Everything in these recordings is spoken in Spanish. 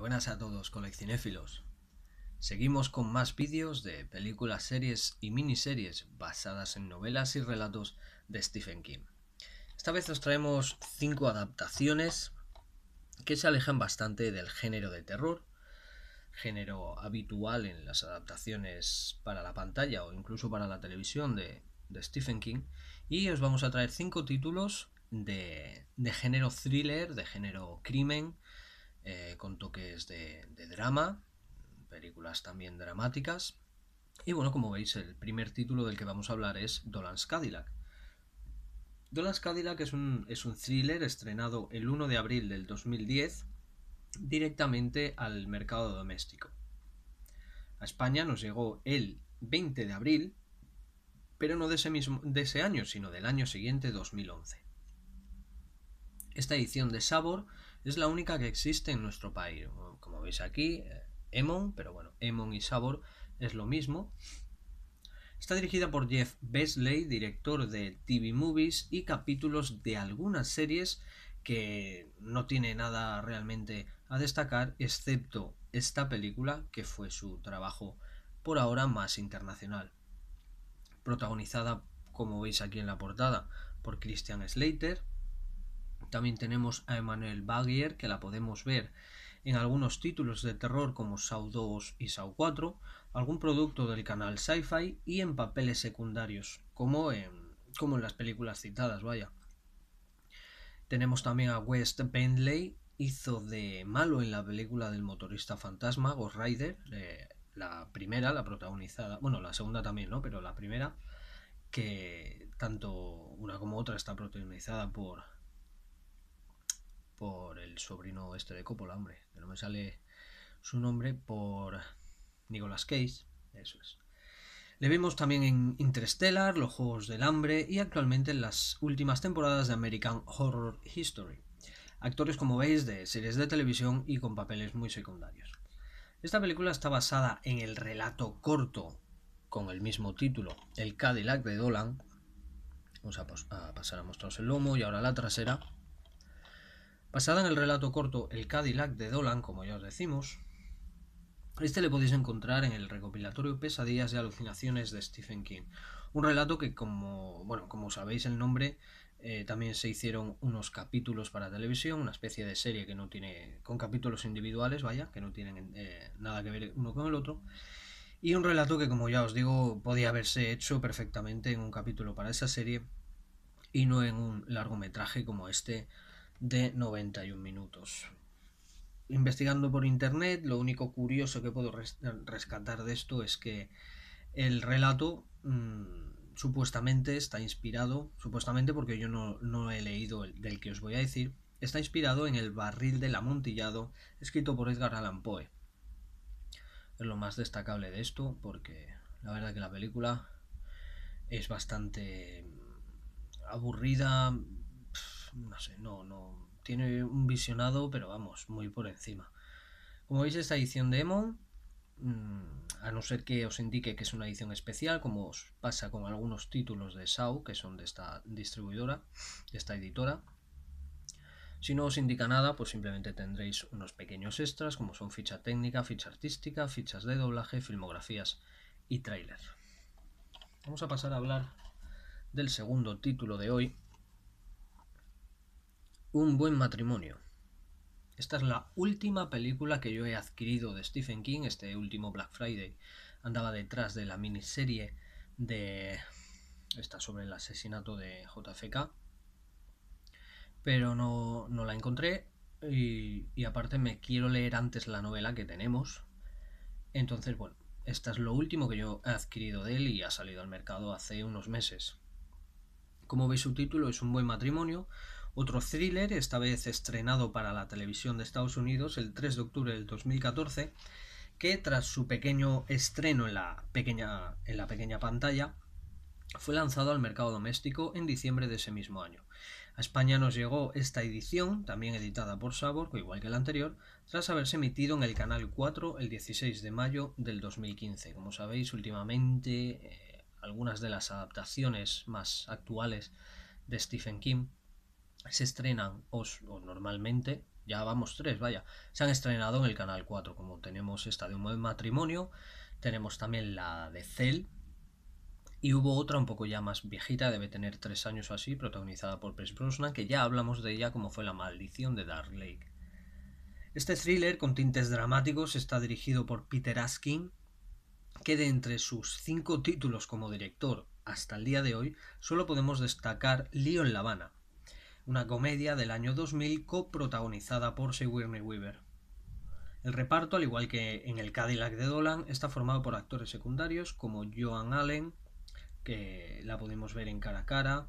buenas a todos coleccionéfilos Seguimos con más vídeos de películas, series y miniseries basadas en novelas y relatos de Stephen King. Esta vez os traemos cinco adaptaciones que se alejan bastante del género de terror, género habitual en las adaptaciones para la pantalla o incluso para la televisión de, Stephen King, y os vamos a traer cinco títulos de género thriller, de género crimen, eh, con toques de, drama, películas también dramáticas. Y bueno, como veis, el primer título del que vamos a hablar es Dolan's Cadillac. Dolan's Cadillac es un, thriller estrenado el 1 de abril del 2010 directamente al mercado doméstico. A España nos llegó el 20 de abril, pero no de ese, mismo, de ese año, sino del año siguiente, 2011. Esta edición de Sabor es la única que existe en nuestro país. Como veis aquí, eh, Emon, pero bueno, Emon y Sabor es lo mismo. Está dirigida por Jeff Besley, director de TV Movies y capítulos de algunas series que no tiene nada realmente a destacar, excepto esta película, que fue su trabajo por ahora más internacional. Protagonizada, como veis aquí en la portada, por Christian Slater, también tenemos a Emmanuel Baguier, que la podemos ver en algunos títulos de terror como Saw 2 y Saw 4, algún producto del canal Sci-Fi y en papeles secundarios, como en, como en las películas citadas, vaya. Tenemos también a West Bentley, hizo de malo en la película del motorista fantasma, Ghost Rider, eh, la primera, la protagonizada, bueno, la segunda también, ¿no? Pero la primera, que tanto una como otra está protagonizada por por el sobrino este de Coppola, hombre, no me sale su nombre, por Nicolas Cage, eso es. Le vimos también en Interstellar, Los Juegos del Hambre y actualmente en las últimas temporadas de American Horror History. Actores como veis de series de televisión y con papeles muy secundarios. Esta película está basada en el relato corto con el mismo título, El Cadillac de Dolan. Vamos a, a pasar a mostraros el lomo y ahora la trasera. Basada en el relato corto El Cadillac de Dolan, como ya os decimos, este le podéis encontrar en el recopilatorio Pesadillas y alucinaciones de Stephen King. Un relato que, como, bueno, como sabéis el nombre, eh, también se hicieron unos capítulos para televisión, una especie de serie que no tiene, con capítulos individuales, vaya, que no tienen eh, nada que ver uno con el otro. Y un relato que, como ya os digo, podía haberse hecho perfectamente en un capítulo para esa serie y no en un largometraje como este de 91 minutos. Investigando por internet, lo único curioso que puedo rescatar de esto es que el relato mm, supuestamente está inspirado, supuestamente porque yo no, he leído el, del que os voy a decir, está inspirado en El barril del amontillado, escrito por Edgar Allan Poe. Es lo más destacable de esto, porque la verdad que la película es bastante mm, aburrida, no sé, no, no. Tiene un visionado, pero vamos, muy por encima. Como veis, esta edición de Emon, mm, a no ser que os indique que es una edición especial, como os pasa con algunos títulos de SAO, que son de esta distribuidora, de esta editora. Si no os indica nada, pues simplemente tendréis unos pequeños extras, como son ficha técnica, ficha artística, fichas de doblaje, filmografías y tráiler. Vamos a pasar a hablar del segundo título de hoy, un buen matrimonio. Esta es la última película que yo he adquirido de Stephen King, este último Black Friday. Andaba detrás de la miniserie de... Esta sobre el asesinato de JFK. Pero no, no la encontré y, y aparte me quiero leer antes la novela que tenemos. Entonces, bueno, esta es lo último que yo he adquirido de él y ha salido al mercado hace unos meses. Como veis su título es Un buen matrimonio, otro thriller, esta vez estrenado para la televisión de Estados Unidos el 3 de octubre del 2014, que tras su pequeño estreno en la pequeña, en la pequeña pantalla, fue lanzado al mercado doméstico en diciembre de ese mismo año. A España nos llegó esta edición, también editada por Sabor, igual que la anterior, tras haberse emitido en el Canal 4 el 16 de mayo del 2015. Como sabéis, últimamente eh, algunas de las adaptaciones más actuales de Stephen King se estrenan o, normalmente, ya vamos tres, vaya, se han estrenado en el Canal 4, como tenemos esta de un buen matrimonio, tenemos también la de Cell, y hubo otra un poco ya más viejita, debe tener tres años o así, protagonizada por press Brosnan, que ya hablamos de ella como fue La Maldición de Dark Lake. Este thriller con tintes dramáticos está dirigido por Peter Askin, que de entre sus cinco títulos como director hasta el día de hoy, solo podemos destacar Lío en La Habana, una comedia del año 2000 coprotagonizada por Sigourney Weaver. El reparto, al igual que en el Cadillac de Dolan, está formado por actores secundarios como Joan Allen, que la podemos ver en cara a cara,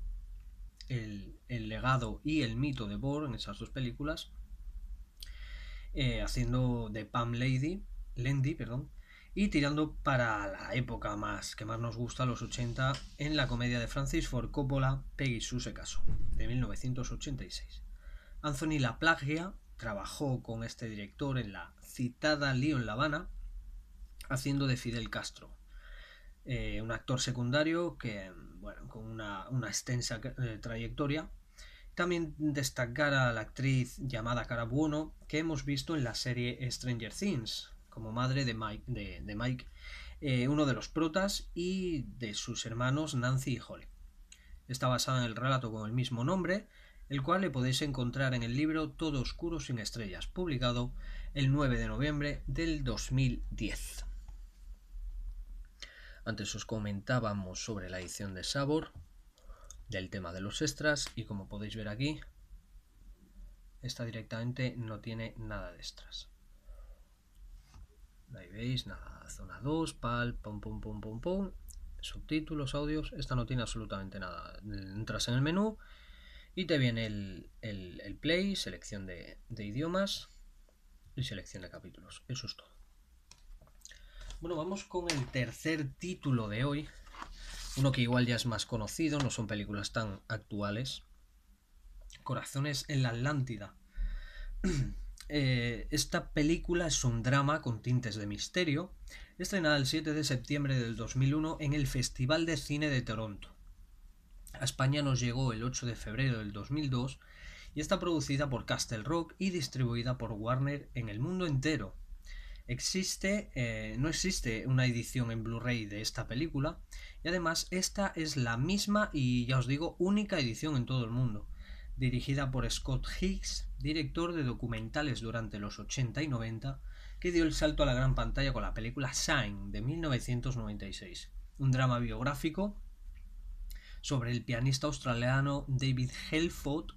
el, legado y el mito de Bohr en esas dos películas, eh, haciendo de Pam Lady, Lendy, perdón, y tirando para la época más que más nos gusta, los 80, en la comedia de Francis Ford Coppola, Peggy Sue Caso de 1986. Anthony Laplagia trabajó con este director en la citada Lío en La Habana, haciendo de Fidel Castro, eh, un actor secundario que, bueno, con una, extensa eh, trayectoria. También destacar a la actriz llamada Cara que hemos visto en la serie Stranger Things, como madre de Mike, de, Mike eh, uno de los protas, y de sus hermanos Nancy y Holly. Está basada en el relato con el mismo nombre, el cual le podéis encontrar en el libro Todo Oscuro sin Estrellas, publicado el 9 de noviembre del 2010. Antes os comentábamos sobre la edición de Sabor, del tema de los extras, y como podéis ver aquí, esta directamente no tiene nada de extras ahí veis, nada, zona 2, pal, pum pum pum pum pum, subtítulos, audios, esta no tiene absolutamente nada. Entras en el menú y te viene el, play, selección de, de, idiomas y selección de capítulos. Eso es todo. Bueno, vamos con el tercer título de hoy. Uno que igual ya es más conocido, no son películas tan actuales. Corazones en la Atlántida. Eh, esta película es un drama con tintes de misterio, estrenada el 7 de septiembre del 2001 en el Festival de Cine de Toronto. A España nos llegó el 8 de febrero del 2002 y está producida por Castle Rock y distribuida por Warner en el mundo entero. Existe, eh, no existe una edición en Blu-ray de esta película y además esta es la misma y ya os digo única edición en todo el mundo dirigida por Scott Hicks, director de documentales durante los 80 y 90, que dio el salto a la gran pantalla con la película Sign de 1996, un drama biográfico sobre el pianista australiano David Helford,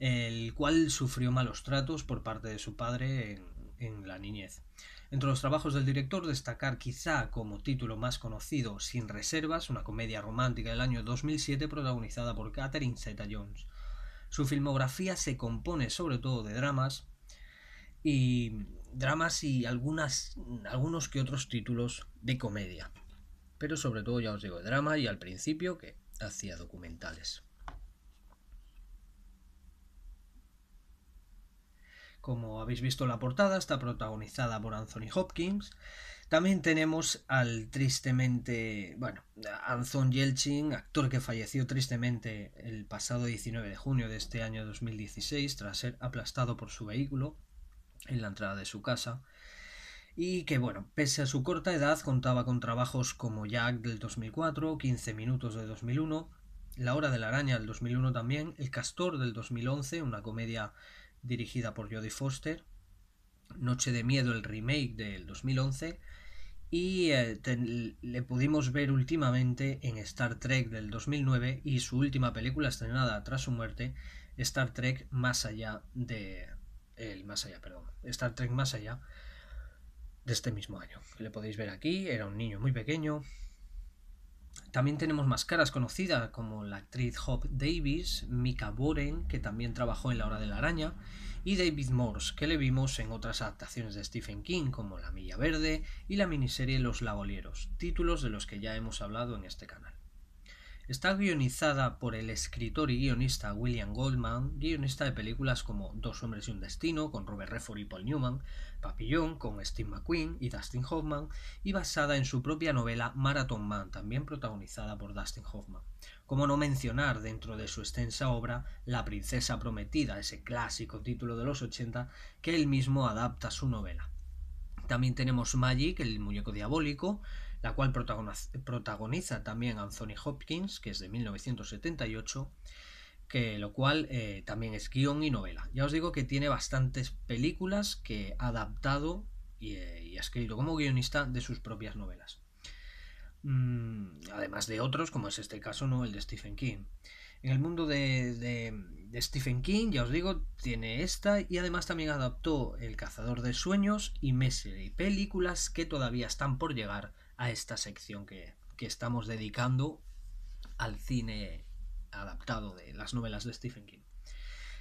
el cual sufrió malos tratos por parte de su padre en, en la niñez. Entre los trabajos del director destacar quizá como título más conocido Sin Reservas, una comedia romántica del año 2007 protagonizada por Catherine Zeta-Jones, su filmografía se compone sobre todo de dramas y dramas y algunos que otros títulos de comedia. Pero sobre todo ya os digo, de drama y al principio que hacía documentales. Como habéis visto en la portada, está protagonizada por Anthony Hopkins también tenemos al tristemente, bueno, Anton Yelchin, actor que falleció tristemente el pasado 19 de junio de este año 2016 tras ser aplastado por su vehículo en la entrada de su casa y que bueno, pese a su corta edad contaba con trabajos como Jack del 2004, 15 minutos de 2001, La hora de la araña del 2001 también, El castor del 2011, una comedia dirigida por Jodie Foster, Noche de miedo el remake del 2011, y eh, le pudimos ver últimamente en Star Trek del 2009 y su última película estrenada tras su muerte, Star Trek Más allá de el Más allá, perdón, Star Trek Más allá de este mismo año. le podéis ver aquí, era un niño muy pequeño. También tenemos más caras conocidas como la actriz Hope Davis, Mika Boren, que también trabajó en La hora de la araña y David Morse, que le vimos en otras adaptaciones de Stephen King como La Milla Verde y la miniserie Los Labolieros, títulos de los que ya hemos hablado en este canal. Está guionizada por el escritor y guionista William Goldman, guionista de películas como Dos hombres y un destino con Robert Redford y Paul Newman, Papillón con Steve McQueen y Dustin Hoffman, y basada en su propia novela Marathon Man, también protagonizada por Dustin Hoffman cómo no mencionar dentro de su extensa obra La princesa prometida, ese clásico título de los 80 que él mismo adapta a su novela. También tenemos Magic, el muñeco diabólico, la cual protagoniza también Anthony Hopkins, que es de 1978, que lo cual eh, también es guión y novela. Ya os digo que tiene bastantes películas que ha adaptado y eh, ha escrito como guionista de sus propias novelas. Mm, además de otros, como es este caso, ¿no? El de Stephen King. En el mundo de, Stephen King, ya os digo, tiene esta y además también adaptó El Cazador de Sueños y y películas que todavía están por llegar a esta sección que, que estamos dedicando al cine adaptado de las novelas de Stephen King.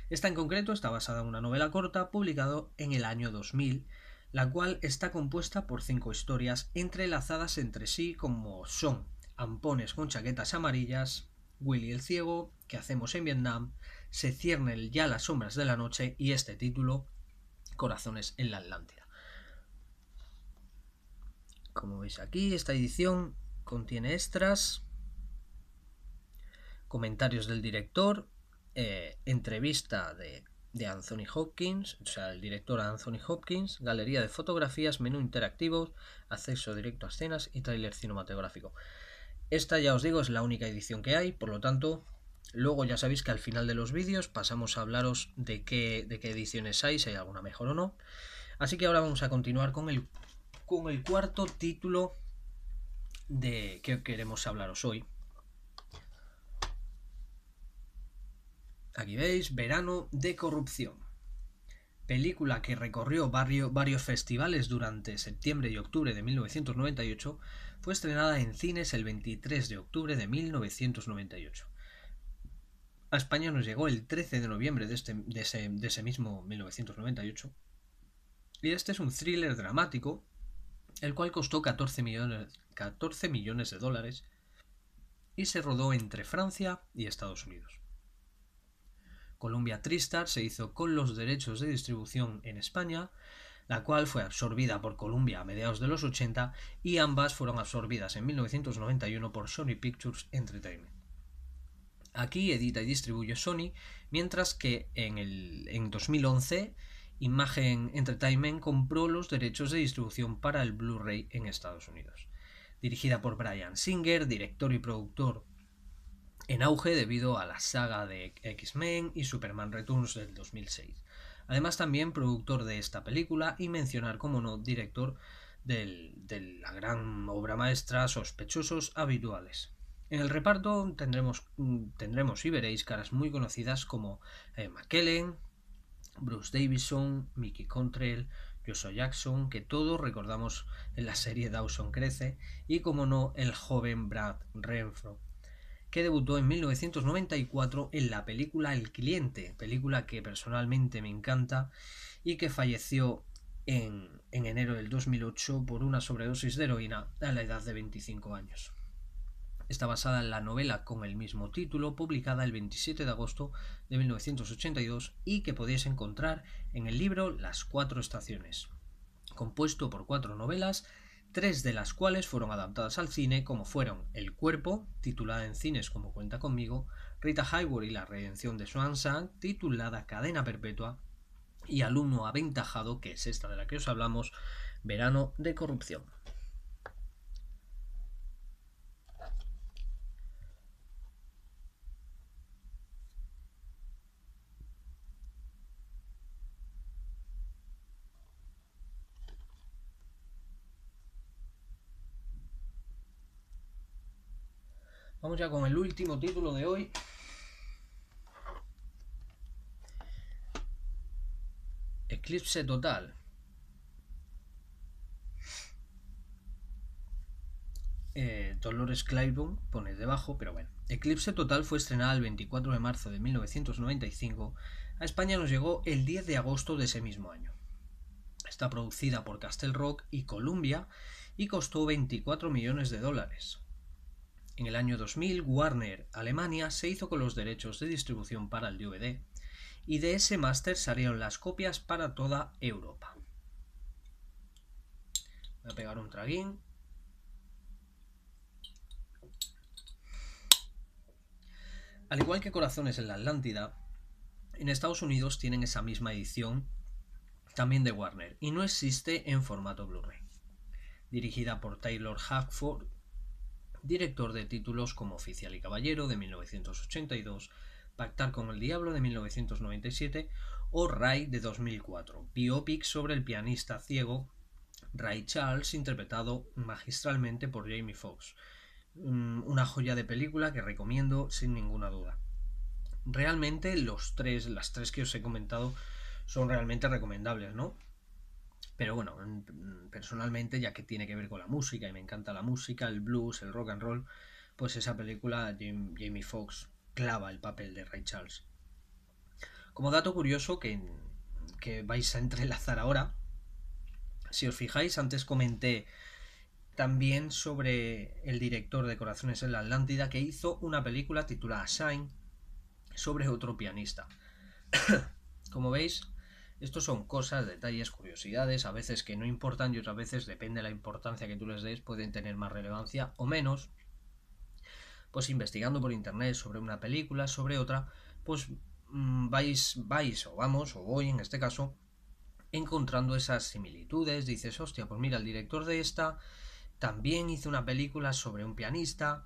Esta en concreto está basada en una novela corta publicada en el año 2000 la cual está compuesta por cinco historias entrelazadas entre sí como son Ampones con chaquetas amarillas, Willy el Ciego, que hacemos en Vietnam, Se ciernen ya las sombras de la noche y este título, Corazones en la Atlántida. Como veis aquí, esta edición contiene extras, comentarios del director, eh, entrevista de de Anthony Hopkins, o sea, el director Anthony Hopkins, galería de fotografías, menú interactivo, acceso directo a escenas y tráiler cinematográfico. Esta ya os digo es la única edición que hay, por lo tanto, luego ya sabéis que al final de los vídeos pasamos a hablaros de qué, de qué ediciones hay, si hay alguna mejor o no. Así que ahora vamos a continuar con el, con el cuarto título de que queremos hablaros hoy, Aquí veis Verano de Corrupción. Película que recorrió varios festivales durante septiembre y octubre de 1998, fue estrenada en cines el 23 de octubre de 1998. A España nos llegó el 13 de noviembre de, este, ese, mismo 1998. Y este es un thriller dramático, el cual costó 14 14 millones de dólares y se rodó entre Francia y Estados Unidos. Columbia Tristar se hizo con los derechos de distribución en España, la cual fue absorbida por Columbia a mediados de los 80 y ambas fueron absorbidas en 1991 por Sony Pictures Entertainment. Aquí edita y distribuye Sony, mientras que en, el, en 2011 Imagen Entertainment compró los derechos de distribución para el Blu-ray en Estados Unidos. Dirigida por Brian Singer, director y productor en auge debido a la saga de X-Men y Superman Returns del 2006. Además también productor de esta película y mencionar como no director de la gran obra maestra Sospechosos Habituales. En el reparto tendremos, mm, y veréis caras muy conocidas como eh, McKellen, Bruce Davison, Mickey Contrell, Joshua Jackson, que todos recordamos en la serie Dawson Crece, y como no, el joven Brad Renfro que debutó en 1994 en la película El cliente, película que personalmente me encanta y que falleció en, en enero del 2008 por una sobredosis de heroína a la edad de 25 años. Está basada en la novela con el mismo título, publicada el 27 de agosto de 1982 y que podéis encontrar en el libro Las Cuatro Estaciones, compuesto por cuatro novelas tres de las cuales fueron adaptadas al cine, como fueron El Cuerpo, titulada en cines como Cuenta conmigo, Rita Hayworth y la redención de Swanson, titulada Cadena Perpetua, y Alumno Aventajado, que es esta de la que os hablamos, Verano de Corrupción. Vamos ya con el último título de hoy. Eclipse total. Eh, Dolores Claiborne pone debajo, pero bueno. Eclipse Total fue estrenada el 24 de marzo de 1995. A España nos llegó el 10 de agosto de ese mismo año. Está producida por Castle Rock y Columbia y costó 24 millones de dólares. En el año 2000, Warner Alemania se hizo con los derechos de distribución para el DVD, y de ese máster salieron las copias para toda Europa. Voy a pegar un traguín. Al igual que Corazones en la Atlántida, en Estados Unidos tienen esa misma edición también de Warner y no existe en formato Blu-ray. Dirigida por Taylor Hackford, director de títulos como Oficial y Caballero de 1982, Pactar con el Diablo de 1997 o Ray de 2004, biopic sobre el pianista ciego Ray Charles interpretado magistralmente por Jamie Foxx. Mm, una joya de película que recomiendo sin ninguna duda. Realmente los tres, las tres que os he comentado son realmente recomendables, ¿no? Pero bueno, mm, personalmente, ya que tiene que ver con la música y me encanta la música, el blues, el rock and roll, pues esa película Jamie Foxx clava el papel de Ray Charles. Como dato curioso que, que vais a entrelazar ahora, si os fijáis, antes comenté también sobre el director de Corazones en la Atlántida que hizo una película titulada Shine sobre otro pianista. Como veis, estos son cosas, detalles, curiosidades, a veces que no importan y otras veces, depende de la importancia que tú les des, pueden tener más relevancia o menos. Pues investigando por internet sobre una película, sobre otra, pues mm, vais, vais o vamos, o voy en este caso, encontrando esas similitudes. Dices, hostia, pues mira, el director de esta también hizo una película sobre un pianista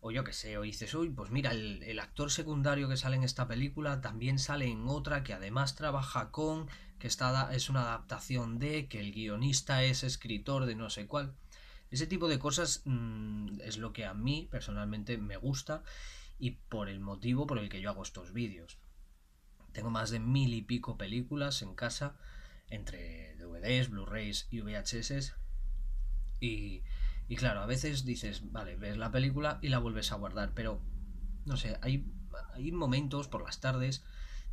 o yo qué sé, o dices, uy, pues mira, el, actor secundario que sale en esta película también sale en otra que además trabaja con, que está, es una adaptación de, que el guionista es escritor de no sé cuál. Ese tipo de cosas mm, es lo que a mí personalmente me gusta y por el motivo por el que yo hago estos vídeos. Tengo más de mil y pico películas en casa, entre DVDs, Blu-rays y VHS. Y y claro, a veces dices, vale, ves la película y la vuelves a guardar, pero no sé, hay, hay momentos por las tardes,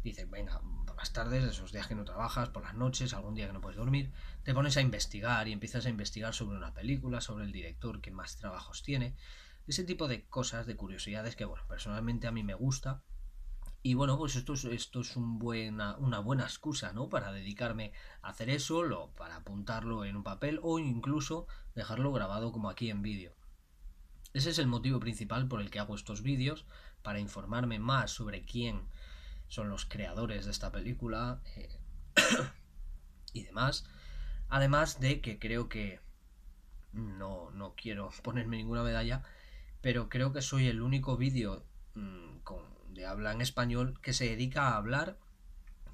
dices, venga, por las tardes, esos días que no trabajas, por las noches, algún día que no puedes dormir, te pones a investigar y empiezas a investigar sobre una película, sobre el director que más trabajos tiene, ese tipo de cosas, de curiosidades que, bueno, personalmente a mí me gusta y bueno, pues esto es, esto es un buena, una buena excusa, ¿no? Para dedicarme a hacer eso, para apuntarlo en un papel o incluso dejarlo grabado como aquí en vídeo. Ese es el motivo principal por el que hago estos vídeos, para informarme más sobre quién son los creadores de esta película eh, y demás. Además de que creo que no, no quiero ponerme ninguna medalla, pero creo que soy el único vídeo mm, con de habla en español que se dedica a hablar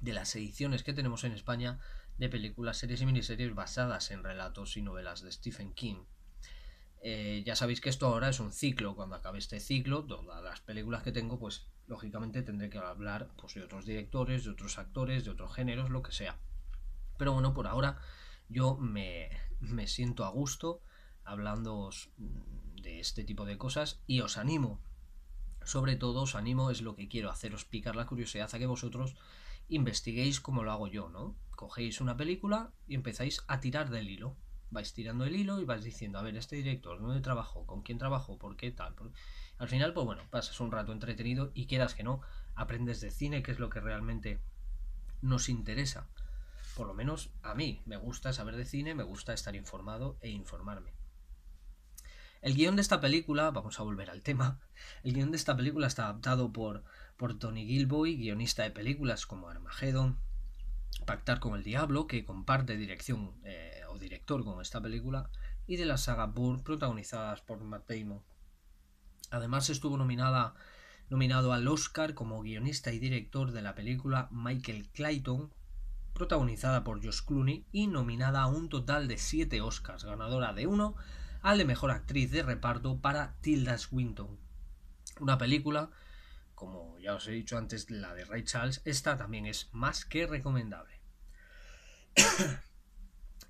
de las ediciones que tenemos en España de películas, series y miniseries basadas en relatos y novelas de Stephen King. Eh, ya sabéis que esto ahora es un ciclo. Cuando acabe este ciclo, todas las películas que tengo, pues lógicamente tendré que hablar pues, de otros directores, de otros actores, de otros géneros, lo que sea. Pero bueno, por ahora yo me, siento a gusto hablando de este tipo de cosas y os animo sobre todo os animo, es lo que quiero haceros picar la curiosidad a que vosotros investiguéis como lo hago yo, ¿no? Cogéis una película y empezáis a tirar del hilo. Vais tirando el hilo y vais diciendo, a ver, este director, ¿dónde trabajo ¿Con quién trabajo ¿Por qué tal? Al final, pues bueno, pasas un rato entretenido y quieras que no, aprendes de cine, que es lo que realmente nos interesa. Por lo menos a mí, me gusta saber de cine, me gusta estar informado e informarme. El guión de esta película, vamos a volver al tema, el guión de esta película está adaptado por, por Tony Gilboy, guionista de películas como Armageddon, Pactar con el Diablo, que comparte dirección eh, o director con esta película, y de la saga Bourne, protagonizadas por Matt Damon. Además estuvo nominada, nominado al Oscar como guionista y director de la película Michael Clayton, protagonizada por Josh Clooney y nominada a un total de siete Oscars, ganadora de uno al de Mejor Actriz de Reparto para Tilda Swinton. Una película, como ya os he dicho antes, la de Ray Charles, esta también es más que recomendable.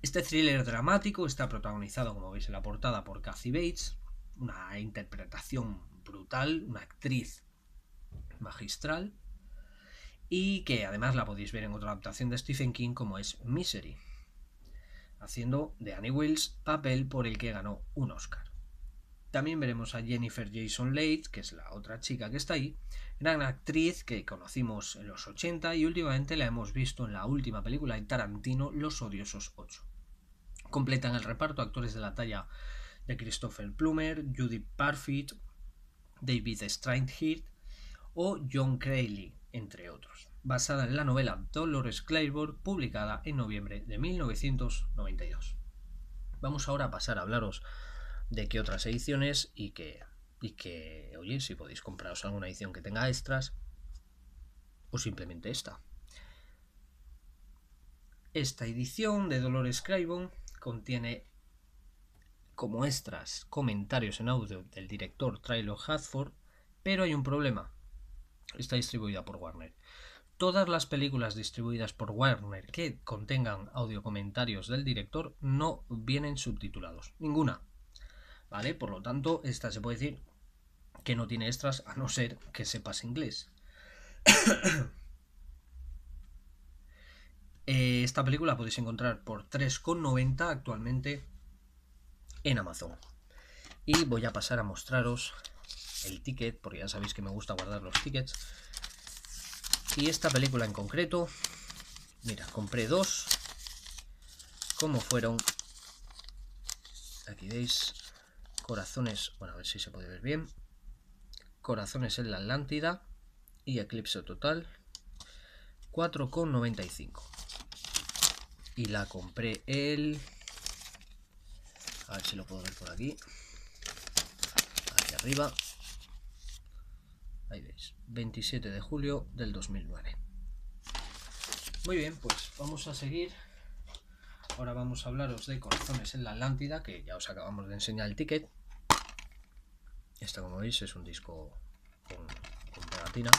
Este thriller dramático está protagonizado, como veis en la portada, por Kathy Bates, una interpretación brutal, una actriz magistral, y que además la podéis ver en otra adaptación de Stephen King como es Misery haciendo de Annie Wills papel por el que ganó un Oscar. También veremos a Jennifer Jason Leigh, que es la otra chica que está ahí, gran actriz que conocimos en los 80 y últimamente la hemos visto en la última película de Tarantino, Los Odiosos 8. Completan el reparto actores de la talla de Christopher Plummer, Judith Parfitt, David Strindheart o John Crayley, entre otros basada en la novela Dolores Claiborne, publicada en noviembre de 1992. Vamos ahora a pasar a hablaros de qué otras ediciones y que, y que, oye, si podéis compraros alguna edición que tenga extras o simplemente esta. Esta edición de Dolores Claiborne contiene como extras comentarios en audio del director Trailer Hadford, pero hay un problema. Está distribuida por Warner todas las películas distribuidas por Warner que contengan audio comentarios del director no vienen subtitulados. Ninguna. ¿Vale? Por lo tanto, esta se puede decir que no tiene extras a no ser que sepas inglés. Eh, esta película la podéis encontrar por 3,90 actualmente en Amazon. Y voy a pasar a mostraros el ticket, porque ya sabéis que me gusta guardar los tickets. Y esta película en concreto, mira, compré dos, como fueron, aquí veis, corazones, bueno, a ver si se puede ver bien, corazones en la Atlántida y eclipse total, 4,95. Y la compré el... A ver si lo puedo ver por aquí. Aquí arriba. Ahí veis, 27 de julio del 2009. Muy bien, pues vamos a seguir. Ahora vamos a hablaros de Corazones en la Atlántida, que ya os acabamos de enseñar el ticket. Esta, como veis, es un disco con, pegatina.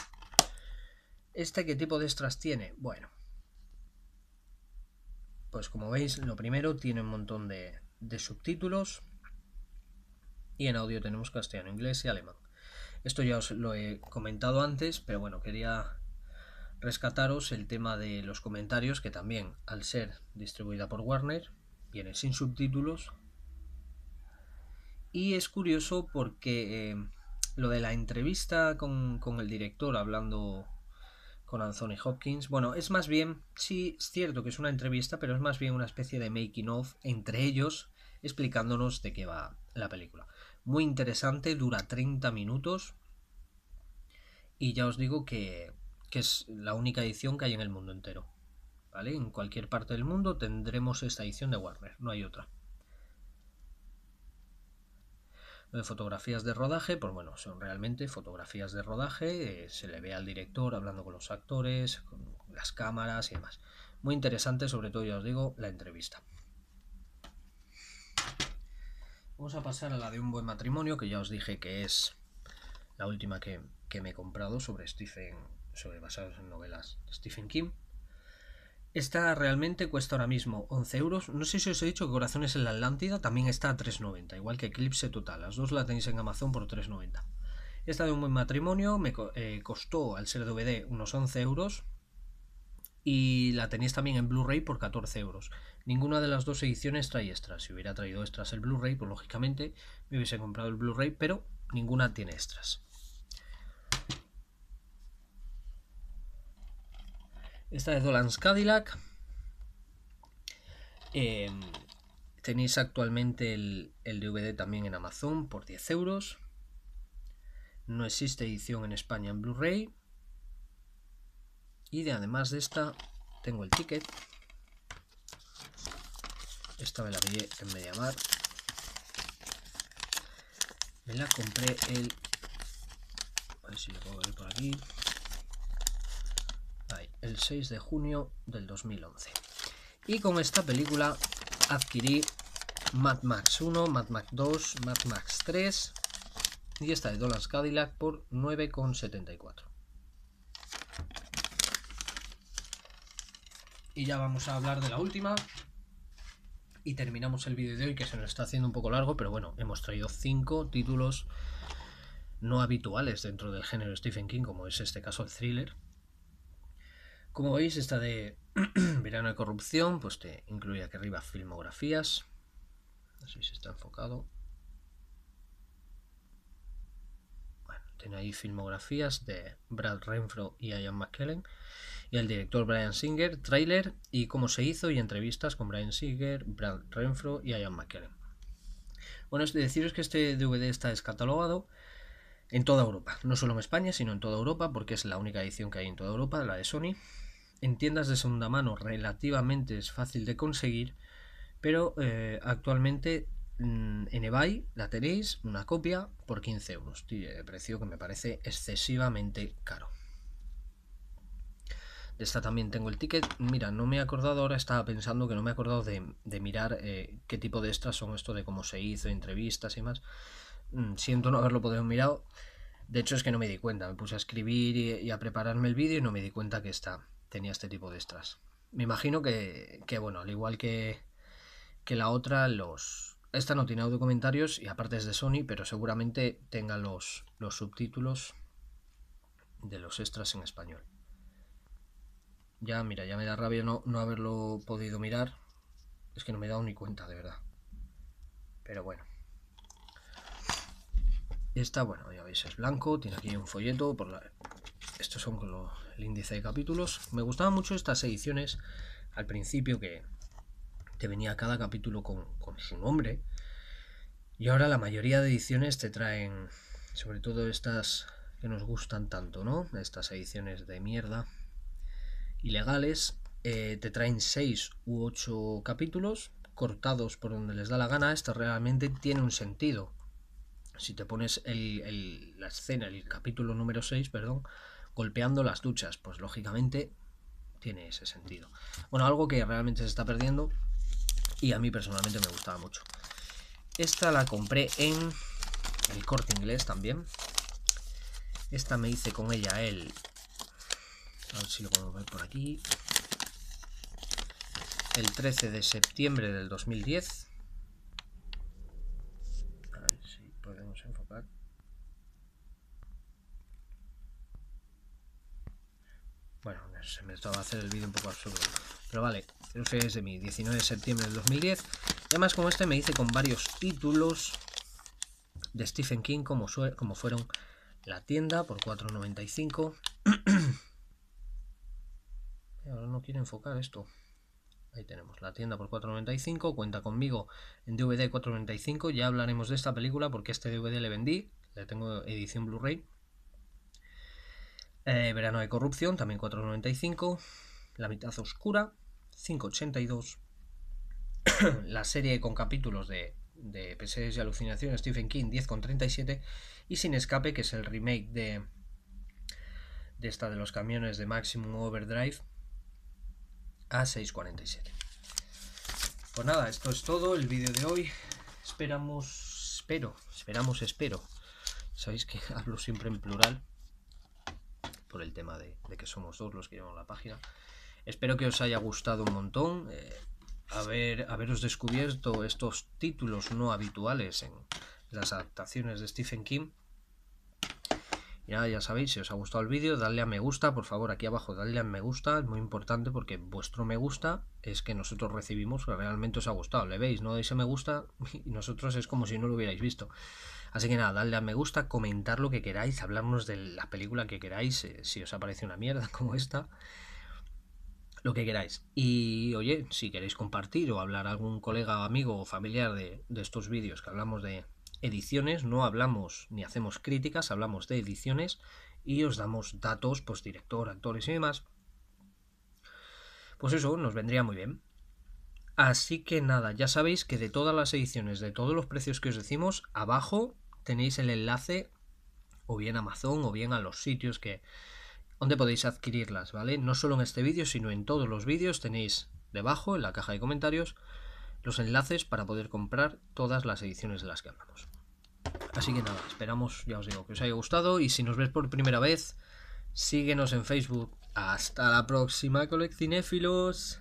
¿Este qué tipo de extras tiene? Bueno, pues como veis, lo primero tiene un montón de subtítulos. Y en audio tenemos castellano, inglés y alemán. Esto ya os lo he comentado antes, pero bueno, quería rescataros el tema de los comentarios que también al ser distribuida por Warner viene sin subtítulos y es curioso porque eh, lo de la entrevista con, con, el director hablando con Anthony Hopkins, bueno, es más bien, sí, es cierto que es una entrevista, pero es más bien una especie de making of entre ellos explicándonos de qué va la película muy interesante, dura 30 minutos y ya os digo que, es la única edición que hay en el mundo entero. ¿Vale? En cualquier parte del mundo tendremos esta edición de Warner, no hay otra. Lo de fotografías de rodaje, pues bueno, son realmente fotografías de rodaje, eh, se le ve al director hablando con los actores, con las cámaras y demás. Muy interesante, sobre todo, ya os digo, la entrevista. Vamos a pasar a la de un buen matrimonio, que ya os dije que es la última que, me he comprado sobre Stephen, sobre basados en novelas Stephen King. Esta realmente cuesta ahora mismo 11 euros. No sé si os he dicho que Corazones en la Atlántida también está a 3,90, igual que Eclipse Total. Las dos la tenéis en Amazon por 3,90. Esta de un buen matrimonio me eh, costó, al ser DVD, unos 11 euros y la tenéis también en Blu-ray por 14 euros. Ninguna de las dos ediciones trae extras. Si hubiera traído extras el Blu-ray, pues lógicamente me hubiese comprado el Blu-ray, pero ninguna tiene extras. Esta es Dolan's Cadillac. Em, tenéis actualmente el, el DVD también en Amazon por 10 euros. No existe edición en España en Blu-ray y además de esta tengo el ticket esta me la pillé en Mediamar me la compré el el 6 de junio del 2011 y con esta película adquirí Mad Max 1, Mad Max 2, Mad Max 3 y esta de Dollars Cadillac por 9,74 Y ya vamos a hablar de la última. Y terminamos el vídeo de hoy, que se nos está haciendo un poco largo, pero bueno, hemos traído cinco títulos no habituales dentro del género Stephen King, como es este caso el thriller. Como veis, esta de Verano de Corrupción, pues te incluye aquí arriba filmografías. así se si está enfocado. Bueno, tiene ahí filmografías de Brad Renfro y Ian McKellen el director Brian Singer, trailer y cómo se hizo y entrevistas con Brian Singer, Brad Renfro y Ian McKellen. Bueno, es deciros que este DVD está descatalogado en toda Europa, no solo en España, sino en toda Europa, porque es la única edición que hay en toda Europa, la de Sony. En tiendas de segunda mano relativamente es fácil de conseguir, pero eh, actualmente mm, en eBay la tenéis una copia por 15 euros, de precio que me parece excesivamente caro. Esta también tengo el ticket. Mira, no me he acordado, ahora estaba pensando que no me he acordado de, mirar eh, qué tipo de extras son esto de cómo se hizo, entrevistas y más. Mm, siento no haberlo podido mirar. De hecho, es que no me di cuenta. Me puse a escribir y, a prepararme el vídeo y no me di cuenta que esta, tenía este tipo de extras. Me imagino que, que bueno, al igual que, que la otra, los, esta no tiene audio comentarios y aparte es de Sony, pero seguramente tenga los, los subtítulos de los extras en español. Ya, mira, ya me da rabia no, no haberlo podido mirar. Es que no me he dado ni cuenta, de verdad. Pero bueno. Esta, bueno, ya veis, es blanco, tiene aquí un folleto. Por Estos son con el índice de capítulos. Me gustaban mucho estas ediciones al principio que te venía cada capítulo con, con, su nombre. Y ahora la mayoría de ediciones te traen, sobre todo estas que nos gustan tanto, ¿no? Estas ediciones de mierda ilegales, eh, te traen 6 u 8 capítulos cortados por donde les da la gana, Esta realmente tiene un sentido. Si te pones la escena, el capítulo número 6, perdón, golpeando las duchas, pues lógicamente tiene ese sentido. Bueno, algo que realmente se está perdiendo y a mí personalmente me gustaba mucho. Esta la compré en el corte inglés también. Esta me hice con ella el a ver si lo puedo ver por aquí, el 13 de septiembre del 2010. A ver si podemos enfocar. Bueno, se me estaba hacer el vídeo un poco absurdo. Pero vale, creo es de mi 19 de septiembre del 2010. Y además, como este, me hice con varios títulos de Stephen King, como, como fueron La tienda por 4.95. ahora no quiero enfocar esto. Ahí tenemos la tienda por 4.95, cuenta conmigo en DVD 4.95, ya hablaremos de esta película porque este DVD le vendí, le tengo edición Blu-ray. Eh, verano de corrupción, también 4.95, La mitad oscura, 5.82. la serie con capítulos de, de y alucinaciones Stephen King, 10.37. Y Sin escape, que es el remake de, de esta de los camiones de Maximum Overdrive, a 6.47. Pues nada, esto es todo el vídeo de hoy. Esperamos, espero, esperamos, espero. Sabéis que hablo siempre en plural por el tema de, que somos dos los que llevamos la página. Espero que os haya gustado un montón. Eh, haberos descubierto estos títulos no habituales en las adaptaciones de Stephen King. Y nada, ya sabéis, si os ha gustado el vídeo, dadle a me gusta, por favor, aquí abajo dadle a me gusta, es muy importante porque vuestro me gusta es que nosotros recibimos que realmente os ha gustado, le veis, no dais me gusta y nosotros es como si no lo hubierais visto. Así que nada, dadle a me gusta, comentar lo que queráis, hablarnos de la película que queráis, eh, si os aparece una mierda como esta, lo que queráis. Y oye, si queréis compartir o hablar a algún colega, amigo o familiar de, de estos vídeos que hablamos de, ediciones, no hablamos ni hacemos críticas, hablamos de ediciones y os damos datos, pues director, actores y demás. Pues eso nos vendría muy bien. Así que nada, ya sabéis que de todas las ediciones, de todos los precios que os decimos, abajo tenéis el enlace o bien Amazon o bien a los sitios que donde podéis adquirirlas, ¿vale? No solo en este vídeo, sino en todos los vídeos tenéis debajo en la caja de comentarios los enlaces para poder comprar todas las ediciones de las que hablamos. Así que nada, esperamos, ya os digo, que os haya gustado y si nos ves por primera vez, síguenos en Facebook. Hasta la próxima, coleccinéfilos.